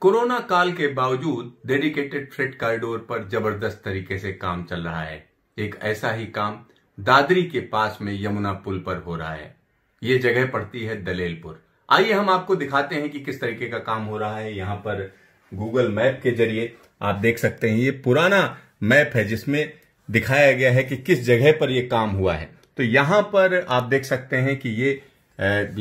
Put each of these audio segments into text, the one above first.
corona काल के बावजूद डेडिकेटेड फ्रेट कॉरिडोर पर जबरदस्त तरीके से काम चल रहा है एक ऐसा ही काम दादरी के पास में यमुना पुल पर हो रहा है ये जगह पड़ती है दलेलपुर आइए हम आपको दिखाते हैं कि किस तरीके का काम हो रहा है यहाँ पर गूगल मैप के जरिए आप देख सकते हैं ये पुराना मैप है जिसमें दिखाया गया है कि किस जगह पर यह काम हुआ है तो यहां पर आप देख सकते हैं कि ये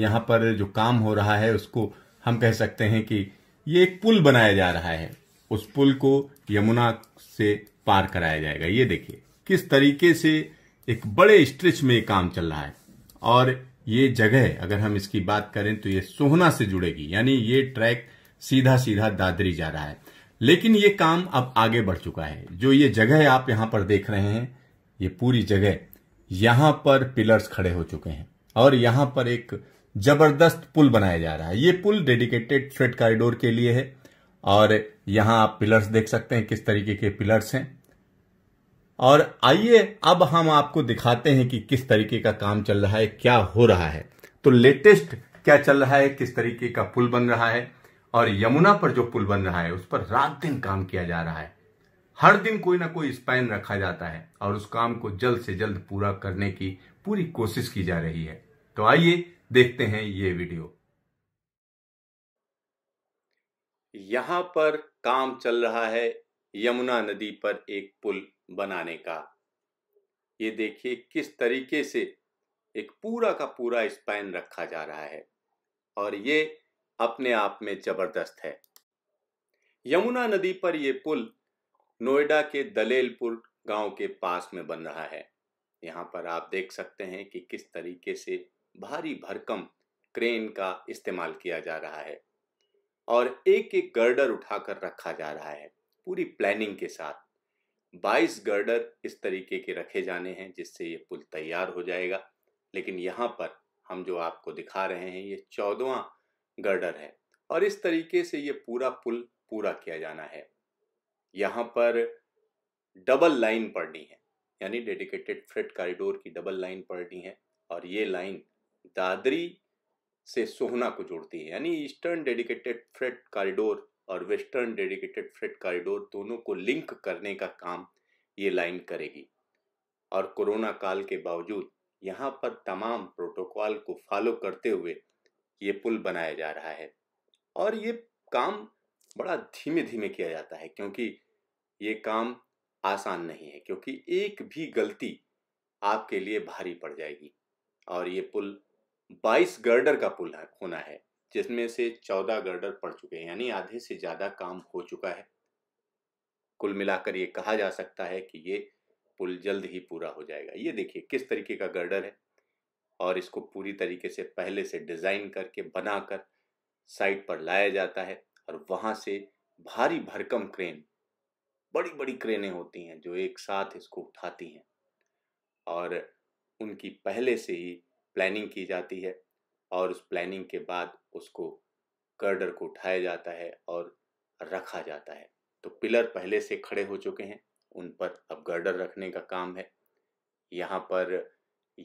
यहां पर जो काम हो रहा है उसको हम कह सकते हैं कि ये एक पुल बनाया जा रहा है उस पुल को यमुना से पार कराया जाएगा ये देखिए किस तरीके से एक बड़े स्ट्रेच में काम चल रहा है और ये जगह अगर हम इसकी बात करें तो ये सोहना से जुड़ेगी यानी ये ट्रैक सीधा सीधा दादरी जा रहा है लेकिन ये काम अब आगे बढ़ चुका है जो ये जगह आप यहां पर देख रहे हैं ये पूरी जगह यहां पर पिलर्स खड़े हो चुके हैं और यहां पर एक जबरदस्त पुल बनाया जा रहा है ये पुल डेडिकेटेड फ्रेट कॉरिडोर के लिए है और यहां आप पिलर्स देख सकते हैं किस तरीके के पिलर्स हैं और आइए अब हम आपको दिखाते हैं कि किस तरीके का काम चल रहा है क्या हो रहा है तो लेटेस्ट क्या चल रहा है किस तरीके का पुल बन रहा है और यमुना पर जो पुल बन रहा है उस पर रात दिन काम किया जा रहा है हर दिन कोई ना कोई स्पैन रखा जाता है और उस काम को जल्द से जल्द पूरा करने की पूरी कोशिश की जा रही है तो आइए देखते हैं ये वीडियो यहां पर काम चल रहा है यमुना नदी पर एक पुल बनाने का ये देखिए किस तरीके से एक पूरा का पूरा स्पैन रखा जा रहा है और ये अपने आप में जबरदस्त है यमुना नदी पर यह पुल नोएडा के दलेलपुर गांव के पास में बन रहा है यहां पर आप देख सकते हैं कि किस तरीके से भारी भरकम क्रेन का इस्तेमाल किया जा रहा है और एक एक गर्डर उठाकर रखा जा रहा है पूरी प्लानिंग के साथ 22 गर्डर इस तरीके के रखे जाने हैं जिससे ये पुल तैयार हो जाएगा लेकिन यहाँ पर हम जो आपको दिखा रहे हैं ये चौदवा गर्डर है और इस तरीके से ये पूरा पुल पूरा किया जाना है यहाँ पर डबल लाइन पड़नी है यानी डेडिकेटेड फ्रेट कॉरिडोर की डबल लाइन पड़नी है और ये लाइन दादरी से सोहना को जोड़ती है यानी ईस्टर्न डेडिकेटेड फ्रेट कॉरिडोर और वेस्टर्न डेडिकेटेड फ्रेट कॉरिडोर दोनों को लिंक करने का काम ये लाइन करेगी और कोरोना काल के बावजूद यहाँ पर तमाम प्रोटोकॉल को फॉलो करते हुए ये पुल बनाया जा रहा है और ये काम बड़ा धीमे धीमे किया जाता है क्योंकि ये काम आसान नहीं है क्योंकि एक भी गलती आपके लिए भारी पड़ जाएगी और ये पुल 22 गर्डर का पुल होना है जिसमें से 14 गर्डर पड़ चुके हैं यानी आधे से ज़्यादा काम हो चुका है कुल मिलाकर ये कहा जा सकता है कि ये पुल जल्द ही पूरा हो जाएगा ये देखिए किस तरीके का गर्डर है और इसको पूरी तरीके से पहले से डिज़ाइन करके बनाकर साइट पर लाया जाता है और वहां से भारी भरकम क्रेन बड़ी बड़ी क्रेनें होती हैं जो एक साथ इसको उठाती हैं और उनकी पहले से ही प्लानिंग की जाती है और उस प्लानिंग के बाद उसको गर्डर को उठाया जाता है और रखा जाता है तो पिलर पहले से खड़े हो चुके हैं उन पर अब गर्डर रखने का काम है यहाँ पर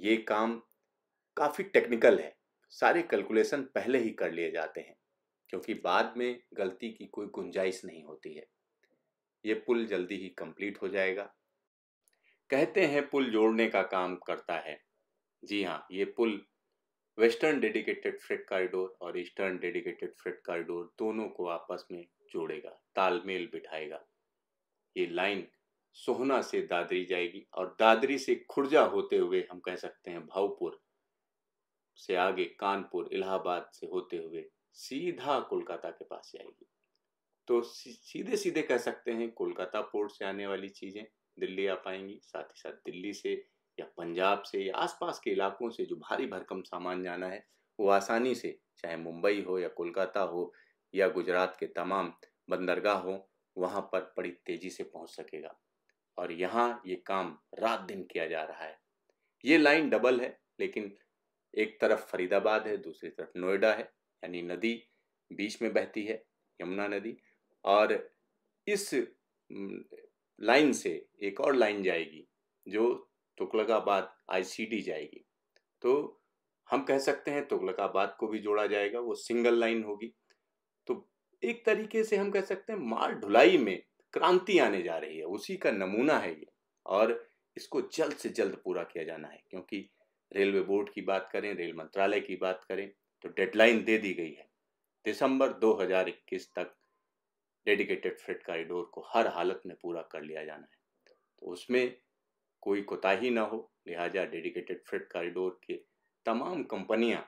ये काम काफ़ी टेक्निकल है सारे कैलकुलेशन पहले ही कर लिए जाते हैं क्योंकि बाद में गलती की कोई गुंजाइश नहीं होती है ये पुल जल्दी ही कंप्लीट हो जाएगा कहते हैं पुल जोड़ने का काम करता है जी हाँ ये पुल वेस्टर्न डेडिकेटेड फ्रेट कॉरिडोर और ईस्टर्न डेडिकेटेड फ्रेट कॉरिडोर दोनों को आपस में जोड़ेगा तालमेल बिठाएगा ये लाइन सोहना से दादरी जाएगी और दादरी से खुर्जा होते हुए हम कह सकते हैं भावपुर से आगे कानपुर इलाहाबाद से होते हुए सीधा कोलकाता के पास जाएगी तो सीधे सीधे कह सकते हैं कोलकाता पोर्ट से आने वाली चीज़ें दिल्ली आ पाएंगी साथ ही साथ दिल्ली से या पंजाब से या आसपास के इलाकों से जो भारी भरकम सामान जाना है वो आसानी से चाहे मुंबई हो या कोलकाता हो या गुजरात के तमाम बंदरगाह हो वहाँ पर बड़ी तेज़ी से पहुँच सकेगा और यहाँ ये काम रात दिन किया जा रहा है ये लाइन डबल है लेकिन एक तरफ फरीदाबाद है दूसरी तरफ नोएडा है यानी नदी बीच में बहती है यमुना नदी और इस लाइन से एक और लाइन जाएगी जो तुगलकाबाद आईसीडी जाएगी तो हम कह सकते हैं तुगलकाबाद को भी जोड़ा जाएगा वो सिंगल लाइन होगी तो एक तरीके से हम कह सकते हैं मार ढुलाई में क्रांति आने जा रही है उसी का नमूना है ये और इसको जल्द से जल्द पूरा किया जाना है क्योंकि रेलवे बोर्ड की बात करें रेल मंत्रालय की बात करें तो डेडलाइन दे दी गई है दिसंबर 2021 तक डेडिकेटेड फ्रेट कॉरिडोर को हर हालत में पूरा कर लिया जाना है तो उसमें कोई कोताही ना हो लिहाजा डेडिकेटेड फ्रेट कॉरिडोर के तमाम कंपनियां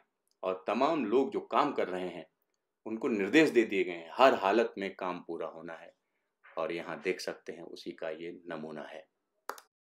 और तमाम लोग जो काम कर रहे हैं उनको निर्देश दे दिए गए हैं हर हालत में काम पूरा होना है और यहाँ देख सकते हैं उसी का ये नमूना है